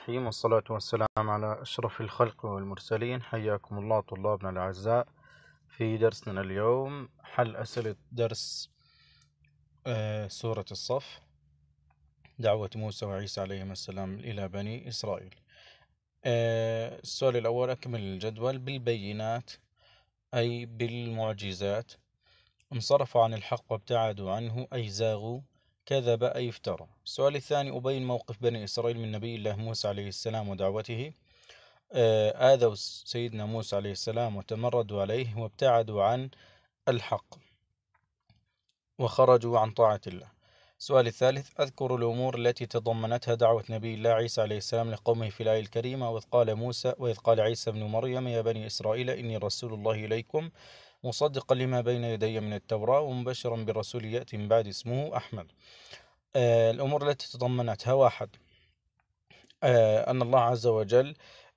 الرحيم والصلاة والسلام على أشرف الخلق والمرسلين حياكم الله طلابنا الأعزاء في درسنا اليوم حل أسئلة درس آه، سورة الصف دعوة موسى وعيسى عليهما السلام إلى بني إسرائيل آه، السؤال الأول أكمل الجدول بالبينات أي بالمعجزات انصرفوا عن الحق وابتعدوا عنه أي زاغوا كذب أي افترى السؤال الثاني أبين موقف بني إسرائيل من نبي الله موسى عليه السلام ودعوته آه، آذوا سيدنا موسى عليه السلام وتمردوا عليه وابتعدوا عن الحق وخرجوا عن طاعة الله السؤال الثالث أذكر الأمور التي تضمنتها دعوة نبي الله عيسى عليه السلام لقومه في الآية الكريمة وإذ قال موسى وإذ قال عيسى بن مريم يا بني إسرائيل إني رسول الله إليكم مصدقا لما بين يدي من التوراة ومبشرا برسول يأتي من بعد اسمه أحمد آه، الأمور التي تضمنتها واحد آه، أن الله عز وجل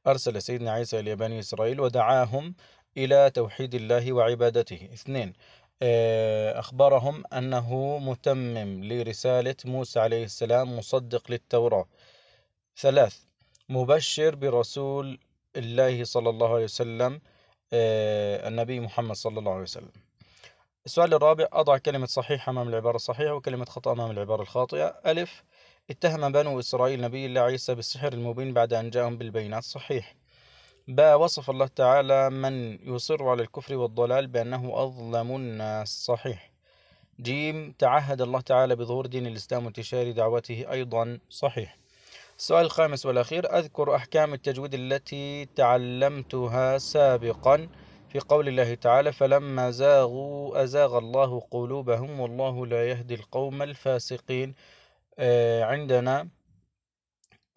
أرسل سيدنا عيسى إلى بني إسرائيل ودعاهم إلى توحيد الله وعبادته اثنين آه، أخبرهم أنه متمم لرسالة موسى عليه السلام مصدق للتوراة ثلاث مبشر برسول الله صلى الله عليه وسلم آه، النبي محمد صلى الله عليه وسلم السؤال الرابع أضع كلمة صحيح أمام العبارة الصحيحة وكلمة خطأ أمام العبارة الخاطئة ألف اتهم بنو إسرائيل نبي الله عيسى بالسحر المبين بعد أن جاءهم بالبينات صحيح باء وصف الله تعالى من يصر على الكفر والضلال بأنه أظلم الناس صحيح جيم تعهد الله تعالى بظهور دين الإسلام وانتشار دعوته أيضا صحيح السؤال الخامس والأخير أذكر أحكام التجويد التي تعلمتها سابقا في قول الله تعالى فلما زاغوا أزاغ الله قلوبهم والله لا يهدي القوم الفاسقين آه عندنا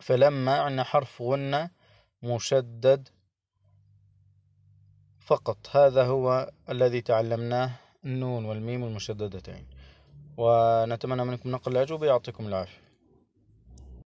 فلما عندنا حرف غنة مشدد فقط هذا هو الذي تعلمناه النون والميم المشددتين ونتمنى منكم نقل الأجوبة يعطيكم العافية